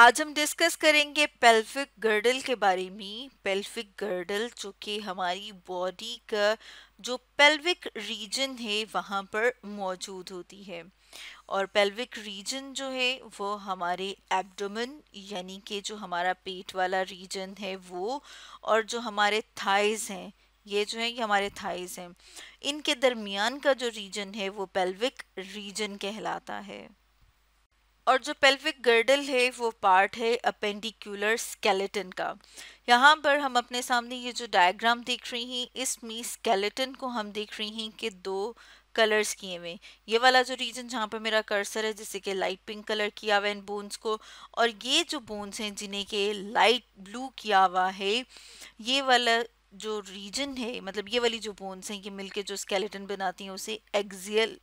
आज हम डिस्कस करेंगे पेल्फिक गर्डल के बारे में पेल्फिक गर्डल जो कि हमारी बॉडी का जो पेल्विक रीजन है वहाँ पर मौजूद होती है और पेल्विक रीजन जो है वो हमारे एब्डोमेन यानी कि जो हमारा पेट वाला रीजन है वो और जो हमारे थाइज हैं ये जो है ये हमारे थाइज हैं इनके दरमियान का जो रीजन है वो पेल्विक रीजन कहलाता है और जो पेल्विक गर्डल है वो पार्ट है अपेंडिकुलर स्केलेटन का यहाँ पर हम अपने सामने ये जो डायग्राम देख रही हैं इसमें स्केलेटन को हम देख रही हैं कि दो कलर्स किए हुए ये वाला जो रीजन जहाँ पर मेरा कर्सर है जैसे कि लाइट पिंक कलर किया हुआ है इन बोन्स को और ये जो बोन्स हैं जिन्हें के लाइट ब्लू किया हुआ है ये वाला जो रीजन है मतलब ये वाली जो बोन्स हैं ये मिलके जो स्केलेटन बनाती हैं उसे एक्जियल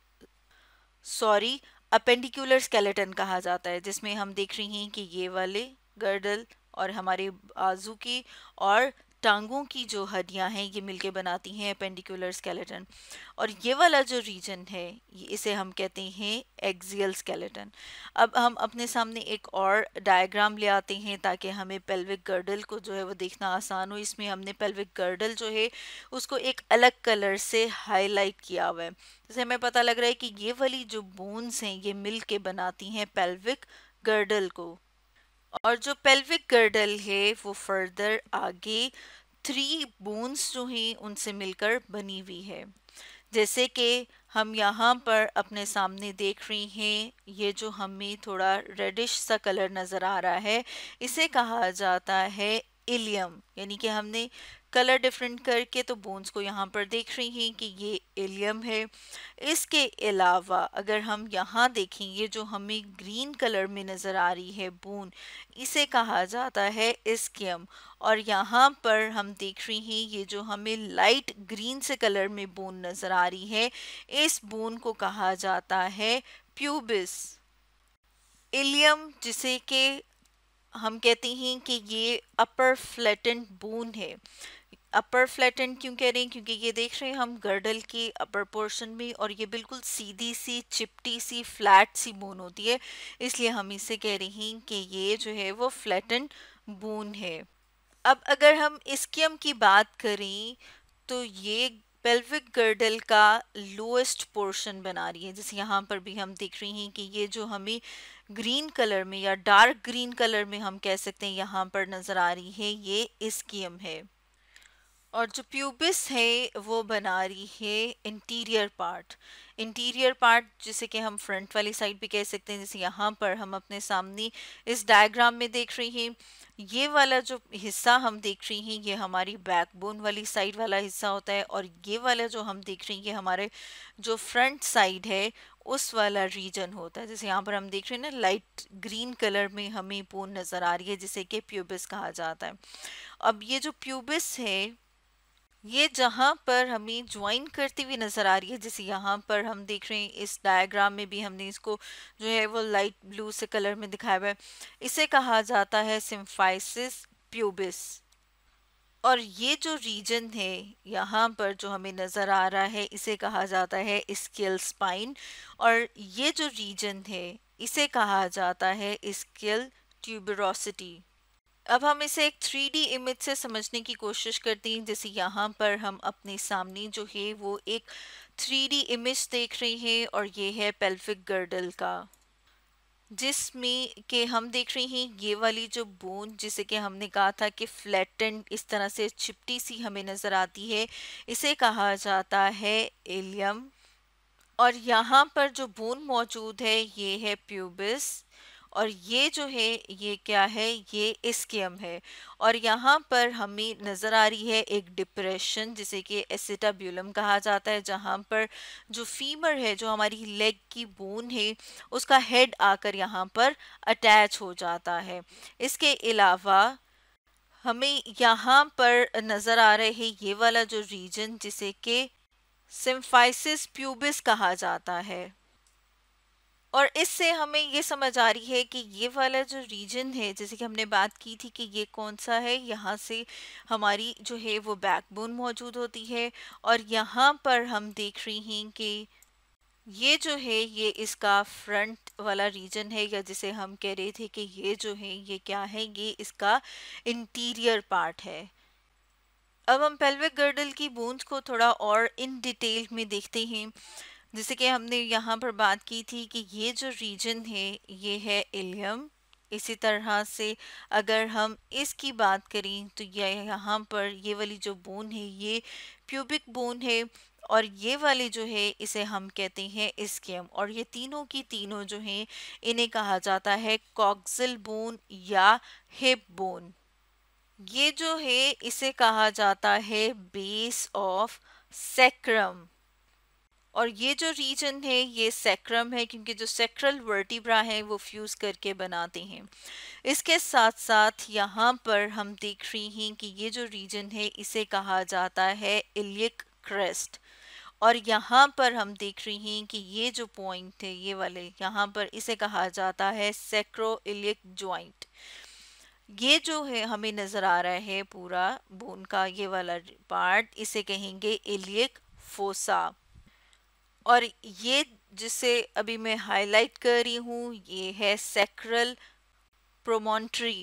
सॉरी अपेंडिकुलर स्केलेटन कहा जाता है जिसमें हम देख रहे हैं कि ये वाले गर्डल और हमारे बाजू की और टांगों की जो हड्डियां हैं ये मिलके बनाती हैं पेंडिकुलर स्केलेटन और ये वाला जो रीजन है इसे हम कहते हैं एक्सियल स्केलेटन अब हम अपने सामने एक और डायग्राम ले आते हैं ताकि हमें पेल्विक गर्डल को जो है वो देखना आसान हो इसमें हमने पेल्विक गर्डल जो है उसको एक अलग कलर से हाईलाइट किया हुआ है जैसे हमें पता लग रहा है कि ये वाली जो बोन्स हैं ये मिल के बनाती हैं पेल्विक गर्डल को और जो पेल्विक गर्डल है वो फर्दर आगे थ्री बोन्स जो हैं उनसे मिलकर बनी हुई है जैसे कि हम यहाँ पर अपने सामने देख रही हैं ये जो हमें थोड़ा रेडिश सा कलर नज़र आ रहा है इसे कहा जाता है इलियम यानी कि हमने कलर डिफरेंट करके तो बोन्स को यहाँ पर देख रही हैं कि ये एलियम है इसके अलावा अगर हम यहाँ देखें ये जो हमें ग्रीन कलर में नज़र आ रही है बोन इसे कहा जाता है इसकियम और यहाँ पर हम देख रही हैं ये जो हमें लाइट ग्रीन से कलर में बोन नज़र आ रही है इस बोन को कहा जाता है प्यूबिस एलियम जिसे कि हम कहते हैं कि ये अपर फ्लैटेंट बोन है अपर फ्लैटन क्यों कह रहे हैं क्योंकि ये देख रहे हैं हम गर्डल की अपर पोर्शन में और ये बिल्कुल सीधी सी चिपटी सी फ्लैट सी बोन होती है इसलिए हम इसे कह रहे हैं कि ये जो है वो फ्लैटन बोन है अब अगर हम इसकीम की बात करें तो ये पेल्विक गर्डल का लोएस्ट पोर्शन बना रही है जैसे यहाँ पर भी हम देख रहे हैं कि ये जो हमें ग्रीन कलर में या डार्क ग्रीन कलर में हम कह सकते हैं यहाँ पर नज़र आ रही है ये इसकीम है और जो प्यूबिस है वो बना रही है इंटीरियर पार्ट इंटीरियर पार्ट जिसे कि हम फ्रंट वाली साइड भी कह सकते हैं जैसे यहाँ पर हम अपने सामने इस डायग्राम में देख रहे हैं ये वाला जो हिस्सा हम देख रहे हैं ये हमारी बैकबोन वाली साइड वाला हिस्सा होता है और ये वाला जो हम देख रहे हैं ये हमारे जो फ्रंट साइड है उस वाला रीजन होता है जैसे यहाँ पर हम देख रहे हैं ना लाइट ग्रीन कलर में हमें बोन नज़र आ रही है जिसे कि प्यूबिस कहा जाता है अब ये जो प्यूबिस है ये जहाँ पर हमें ज्वाइन करती हुई नज़र आ रही है जैसे यहाँ पर हम देख रहे हैं इस डायग्राम में भी हमने इसको जो है वो लाइट ब्लू से कलर में दिखाया हुआ है इसे कहा जाता है सिम्फाइसिस प्यूबिस और ये जो रीजन है यहाँ पर जो हमें नज़र आ रहा है इसे कहा जाता है स्केल स्पाइन और ये जो रीजन है इसे कहा जाता है स्केल ट्यूबरोसिटी अब हम इसे एक थ्री डी इमेज से समझने की कोशिश करते हैं जैसे यहाँ पर हम अपने सामने जो है वो एक थ्री डी इमेज देख रहे हैं और ये है पेल्फिक गर्डल का जिसमें के हम देख रहे हैं ये वाली जो बोन जिसे कि हमने कहा था कि फ्लैटेंड इस तरह से चिपटी सी हमें नज़र आती है इसे कहा जाता है एलियम और यहाँ पर जो बोन मौजूद है ये है प्यूबिस और ये जो है ये क्या है ये एस्कियम है और यहाँ पर हमें नज़र आ रही है एक डिप्रेशन जिसे कि एसिटाब्यूलम कहा जाता है जहाँ पर जो फीमर है जो हमारी लेग की बोन है उसका हेड आकर यहाँ पर अटैच हो जाता है इसके अलावा हमें यहाँ पर नज़र आ रहे है ये वाला जो रीजन जिसे कि सिम्फाइसिस प्यूबिस कहा जाता है और इससे हमें ये समझ आ रही है कि ये वाला जो रीजन है जैसे कि हमने बात की थी कि ये कौन सा है यहाँ से हमारी जो है वो बैकबोन मौजूद होती है और यहाँ पर हम देख रही हैं कि ये जो है ये इसका फ्रंट वाला रीजन है या जिसे हम कह रहे थे कि ये जो है ये क्या है ये इसका इंटीरियर पार्ट है अब हम पेल्विक गर्डल की बोन्स को थोड़ा और इन डिटेल में देखते हैं जैसे कि हमने यहाँ पर बात की थी कि ये जो रीजन है ये है इलियम इसी तरह से अगर हम इसकी बात करें तो यह यहाँ पर ये वाली जो बोन है ये प्यूबिक बोन है और ये वाली जो है इसे हम कहते हैं इसकेम और ये तीनों की तीनों जो हैं इन्हें कहा जाता है कॉक्सल बोन या हिप बोन ये जो है इसे कहा जाता है बेस ऑफ सेक्रम और ये जो रीजन है ये सेक्रम है क्योंकि जो सेक्रल वर्टिब्रा है वो फ्यूज़ करके बनाते हैं इसके साथ साथ यहाँ पर हम देख रही हैं कि ये जो रीजन है इसे कहा जाता है इलियक क्रेस्ट और यहाँ पर हम देख रही हैं कि ये जो पॉइंट है ये वाले यहाँ पर इसे कहा जाता है सेक्रो इलियक ज्वाइंट ये जो है हमें नज़र आ रहा है पूरा बोन का ये वाला पार्ट इसे कहेंगे इलियक फोसा और ये जिसे अभी मैं हाईलाइट कर रही हूँ ये है सेक्रल प्रोमोन्ट्री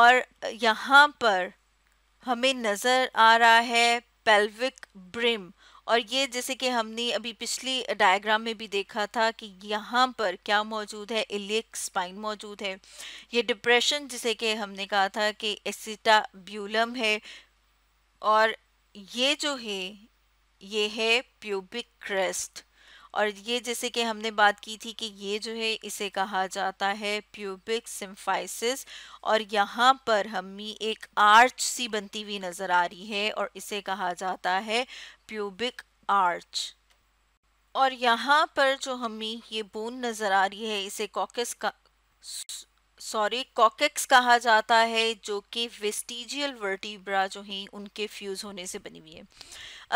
और यहाँ पर हमें नज़र आ रहा है पेल्विक ब्रिम और ये जैसे कि हमने अभी पिछली डायग्राम में भी देखा था कि यहाँ पर क्या मौजूद है इलियक स्पाइन मौजूद है ये डिप्रेशन जिसे कि हमने कहा था कि ब्यूलम है और ये जो है ये है प्यूबिक क्रेस्ट और ये जैसे कि हमने बात की थी कि ये जो है इसे कहा जाता है प्यूबिक सिम्फाइसिस और यहाँ पर हमें एक आर्च सी बनती हुई नज़र आ रही है और इसे कहा जाता है प्यूबिक आर्च और यहाँ पर जो हमें ये बोन नज़र आ रही है इसे कॉकस का सॉरी कॉकेक्स कहा जाता है जो कि वेस्टिजियल वर्टिब्रा जो हैं उनके फ्यूज़ होने से बनी हुई है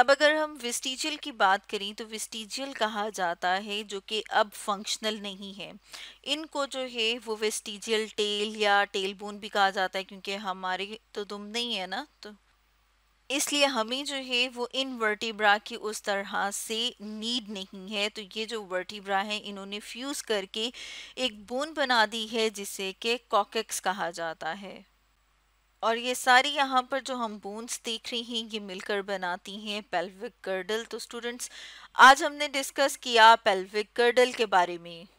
अब अगर हम वेस्टिजियल की बात करें तो वेस्टिजियल कहा जाता है जो कि अब फंक्शनल नहीं है इनको जो है वो वेस्टिजियल टेल या टेल बोन भी कहा जाता है क्योंकि हमारे तो दुम नहीं है ना तो इसलिए हमें जो है वो इन वर्टिब्रा की उस तरह से नीड नहीं है तो ये जो वर्टिब्रा है इन्होंने फ्यूज़ करके एक बोन बना दी है जिसे कि कॉकेक्स कहा जाता है और ये सारी यहाँ पर जो हम बोन्स देख रहे हैं ये मिलकर बनाती हैं पेल्विक गर्डल तो स्टूडेंट्स आज हमने डिस्कस किया पेल्विक गर्डल के बारे में